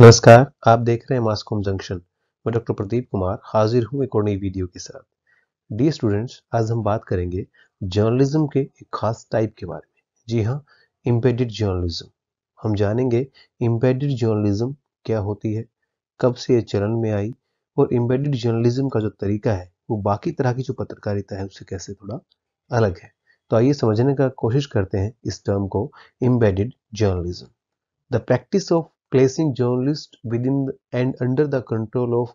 नमस्कार आप देख रहे हैं मास्कोम जंक्शन मैं डॉक्टर प्रदीप कुमार हाजिर हूं एक और नई वीडियो के साथ डी स्टूडेंट्स आज हम बात करेंगे जर्नलिज्म के एक खास टाइप के बारे में जी हां इम्पेडिड जर्नलिज्म हम जानेंगे इम्पेडिड जर्नलिज्म क्या होती है कब से ये चरण में आई और इम्पेडिड जर्नलिज्म का जो तरीका है वो बाकी तरह की जो पत्रकारिता है उससे कैसे थोड़ा अलग है तो आइए समझने का कोशिश करते हैं इस टर्म को embedded journalism the practice of placing journalists within and under the control of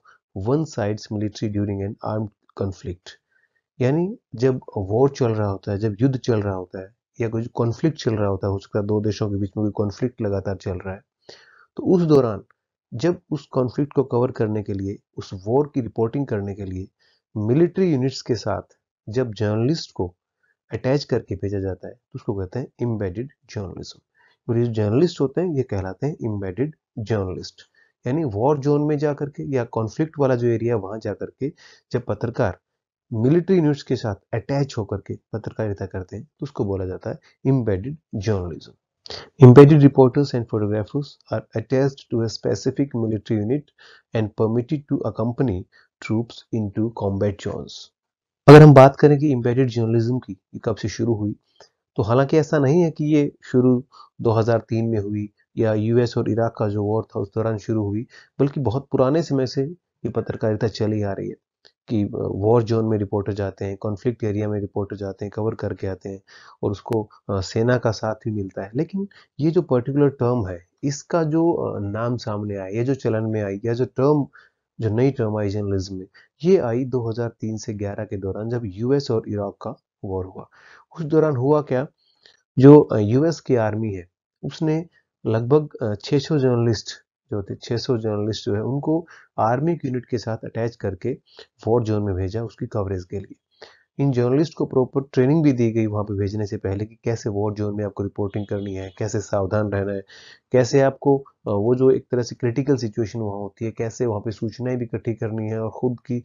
one sides military during an armed conflict यानी जब वॉर चल रहा होता है जब युद्ध चल रहा होता है या कुछ कॉन्फ्लिक्ट चल रहा होता है हो सकता है दो देशों के बीच में कोई कॉन्फ्लिक्ट लगातार चल रहा है तो उस दौरान जब उस कॉन्फ्लिक्ट को कवर करने के लिए उस वॉर की रिपोर्टिंग करने के लिए मिलिट्री यूनिट्स के साथ जब जर्नलिस्ट को अटैच करके भेजा जाता है तो उसको कहते हैं इम्बेडेड जर्नलिज्म और ये जर्नलिस्ट होते हैं ये कहलाते हैं इम्बेडेड जर्नलिस्ट यानी वॉर जोन में जा करके या कॉन्फ्लिक्ट वाला जो एरिया वहां जा करके जब पत्रकार मिलिट्री न्यूज के साथ अटैच होकर के पत्रकारिता करते हैं तो उसको बोला जाता है embedded journalism embedded reporters and photographers are attached to a specific military unit and permitted to accompany troops into combat zones अगर हम बात करें कि इम्बेडेड जर्नलिज्म की कब से शुरू हुई तो हालांकि ऐसा नहीं है कि ये शुरू 2003 में हुई या यूएस और इराक का जो वॉर था उस दौरान शुरू हुई बल्कि बहुत पुराने समय से ये पत्रकारिता चली आ रही है कि वॉर जोन में रिपोर्टर जाते हैं कॉन्फ्लिक्ट एरिया में रिपोर्टर जाते हैं कवर करके आते हैं और उसको सेना का साथ भी मिलता है लेकिन ये जो पर्टिकुलर टर्म है इसका जो नाम सामने आया या जो चलन में आई या जो टर्म जो नई टर्म आई जर्नलिज्म में ये आई 2003 से 11 के दौरान जब यूएस और इराक का वॉर हुआ उस दौरान हुआ क्या जो यूएस की आर्मी है उसने लगभग 600 जर्नलिस्ट जो थे 600 जर्नलिस्ट जो है उनको आर्मी यूनिट के साथ अटैच करके वॉर जोन में भेजा उसकी कवरेज के लिए इन जर्नलिस्ट को प्रॉपर ट्रेनिंग भी दी गई वहाँ पे भेजने से पहले कि कैसे वॉर जोन में आपको रिपोर्टिंग करनी है कैसे सावधान रहना है कैसे आपको वो जो एक तरह से क्रिटिकल सिचुएशन वहाँ होती है कैसे वहाँ पे सूचनाएं भी इकट्ठी करनी है और ख़ुद की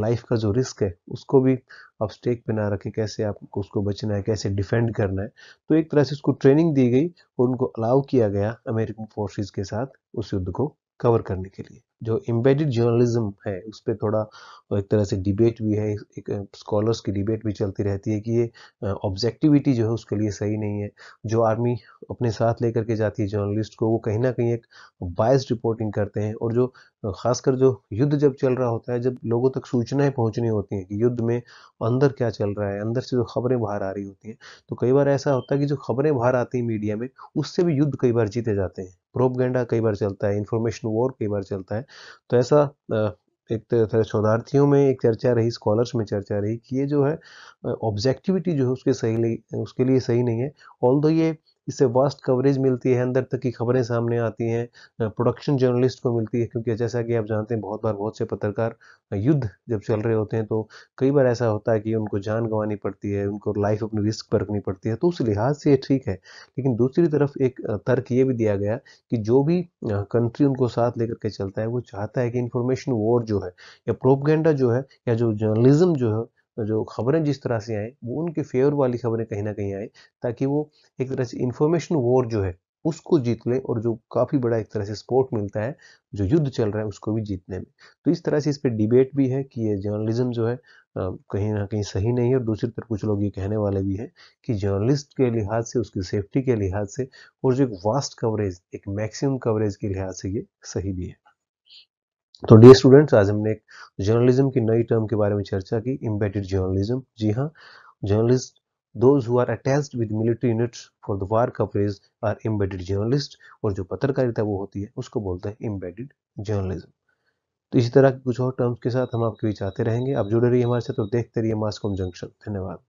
लाइफ का जो रिस्क है उसको भी आप स्टेक पे ना रखें कैसे आपको उसको बचना है कैसे डिफेंड करना है तो एक तरह से उसको ट्रेनिंग दी गई और उनको अलाउ किया गया अमेरिकन फोर्सेज के साथ उस युद्ध को कवर करने के लिए जो एम्बेडेड जर्नलिज्म है उस पर थोड़ा एक तरह से डिबेट भी है एक स्कॉलर्स की डिबेट भी चलती रहती है कि ये ऑब्जेक्टिविटी जो है उसके लिए सही नहीं है जो आर्मी अपने साथ लेकर के जाती है जर्नलिस्ट को वो कहीं ना कहीं एक बायस रिपोर्टिंग करते हैं और जो खासकर जो युद्ध जब चल रहा होता है जब लोगों तक सूचनाएं पहुंचनी होती हैं कि युद्ध में अंदर क्या चल रहा है अंदर से जो खबरें बाहर आ रही होती हैं तो कई बार ऐसा होता है कि जो खबरें बाहर आती हैं मीडिया में उससे भी युद्ध कई बार जीते जाते हैं प्रोपगेंडा कई बार चलता है इन्फॉर्मेशन वॉर कई बार चलता है तो ऐसा एक शोधार्थियों में एक चर्चा रही स्कॉलर्स में चर्चा रही कि ये जो है ऑब्जेक्टिविटी जो है उसके सही नहीं उसके लिए सही नहीं है ऑल ये इससे वास्ट कवरेज मिलती है अंदर तक की खबरें सामने आती हैं प्रोडक्शन जर्नलिस्ट को मिलती है क्योंकि जैसा कि आप जानते हैं बहुत बार बहुत से पत्रकार युद्ध जब चल रहे होते हैं तो कई बार ऐसा होता है कि उनको जान गंवानी पड़ती है उनको लाइफ अपनी रिस्क पर रखनी पड़ती है तो उस लिहाज से ये ठीक है लेकिन दूसरी तरफ एक तर्क ये भी दिया गया कि जो भी कंट्री उनको साथ लेकर के चलता है वो चाहता है कि इन्फॉर्मेशन वॉर जो है या प्रोपगेंडा जो है या जो जर्नलिज्म जो है जो खबरें जिस तरह से आएँ वो उनके फेवर वाली खबरें कहीं ना कहीं आएँ ताकि वो एक तरह से इन्फॉर्मेशन वॉर जो है उसको जीत लें और जो काफ़ी बड़ा एक तरह से सपोर्ट मिलता है जो युद्ध चल रहा है उसको भी जीतने में तो इस तरह से इस पर डिबेट भी है कि ये जर्नलिज्म जो है कहीं ना कहीं सही नहीं है और दूसरी तरफ कुछ लोग ये कहने वाले भी हैं कि जर्नलिस्ट के लिहाज से उसकी सेफ्टी के लिहाज से और जो एक वास्ट कवरेज एक मैक्सिमम कवरेज के लिहाज से ये सही भी है तो डी स्टूडेंट्स आज हमने एक जर्नलिज्म की नई टर्म के बारे में चर्चा की इम्बेटेड जर्नलिज्म जी हाँ journalist those who are attached with military units for the war coverage are embedded journalist और जो पत्रकारिता वो होती है उसको बोलते हैं इम्बेडेड जर्नलिज्म तो इसी तरह के कुछ और टर्म्स के साथ हम आपके बीच आते रहेंगे आप जुड़े रहिए हमारे साथ और देखते रहिए मास्कॉम जंक्शन धन्यवाद